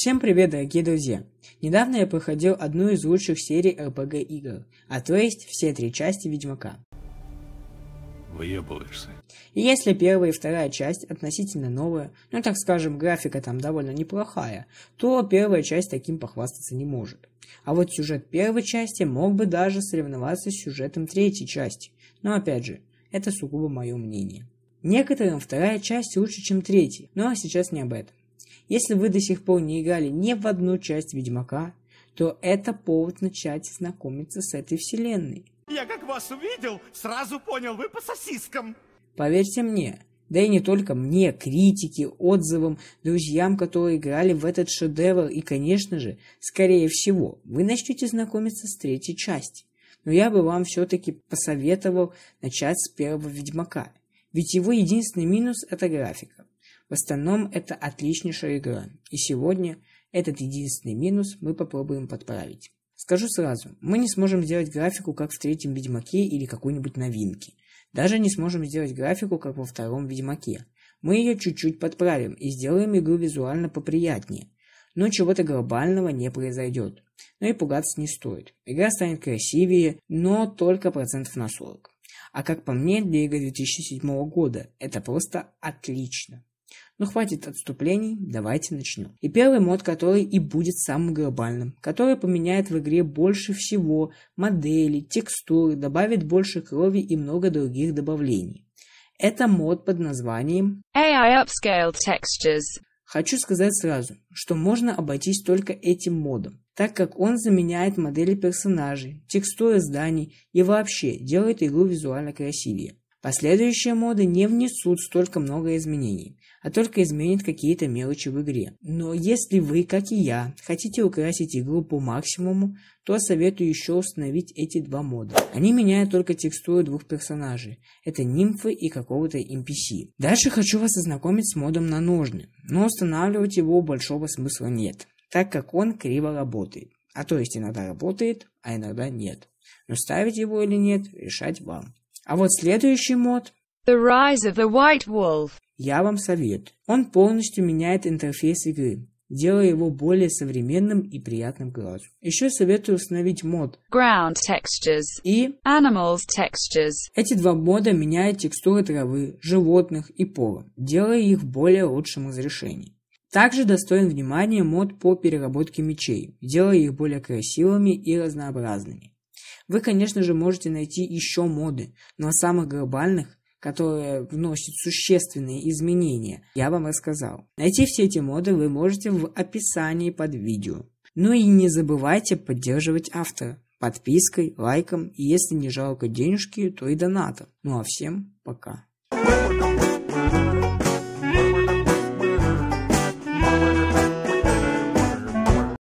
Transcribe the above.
Всем привет, дорогие друзья! Недавно я проходил одну из лучших серий RPG игр, а то есть все три части Ведьмака. Выебываешься. И если первая и вторая часть относительно новая, ну так скажем, графика там довольно неплохая, то первая часть таким похвастаться не может. А вот сюжет первой части мог бы даже соревноваться с сюжетом третьей части. Но опять же, это сугубо мое мнение. Некоторым вторая часть лучше, чем третья, но сейчас не об этом. Если вы до сих пор не играли ни в одну часть Ведьмака, то это повод начать знакомиться с этой вселенной. Я как вас увидел, сразу понял, вы по сосискам. Поверьте мне, да и не только мне, критики, отзывам, друзьям, которые играли в этот шедевр, и, конечно же, скорее всего, вы начнете знакомиться с третьей частью. Но я бы вам все-таки посоветовал начать с первого Ведьмака, ведь его единственный минус – это графика. В остальном это отличнейшая игра, и сегодня этот единственный минус мы попробуем подправить. Скажу сразу, мы не сможем сделать графику, как в третьем Ведьмаке или какой-нибудь новинке. Даже не сможем сделать графику, как во втором Ведьмаке. Мы ее чуть-чуть подправим и сделаем игру визуально поприятнее. Но чего-то глобального не произойдет. Но и пугаться не стоит. Игра станет красивее, но только процентов на 40. А как по мне, для игры 2007 года это просто отлично. Но ну, хватит отступлений, давайте начнем. И первый мод, который и будет самым глобальным, который поменяет в игре больше всего модели, текстуры, добавит больше крови и много других добавлений. Это мод под названием AI Upscale Textures. Хочу сказать сразу, что можно обойтись только этим модом, так как он заменяет модели персонажей, текстуры зданий и вообще делает игру визуально красивее. Последующие моды не внесут столько много изменений, а только изменят какие-то мелочи в игре. Но если вы, как и я, хотите украсить игру по максимуму, то советую еще установить эти два мода. Они меняют только текстуру двух персонажей. Это нимфы и какого-то NPC. Дальше хочу вас ознакомить с модом на ножны, но устанавливать его большого смысла нет, так как он криво работает. А то есть иногда работает, а иногда нет. Но ставить его или нет, решать вам. А вот следующий мод The Rise of the White Wolf. Я вам советую. Он полностью меняет интерфейс игры, делая его более современным и приятным глазу. Еще советую установить мод Ground Textures и Animals Textures. Эти два мода меняют текстуры травы, животных и пола, делая их в более лучшем разрешении. Также достоин внимания мод по переработке мечей, делая их более красивыми и разнообразными. Вы, конечно же, можете найти еще моды, но самых глобальных, которые вносят существенные изменения, я вам рассказал. Найти все эти моды вы можете в описании под видео. Ну и не забывайте поддерживать автора подпиской, лайком и если не жалко денежки, то и донатом. Ну а всем пока.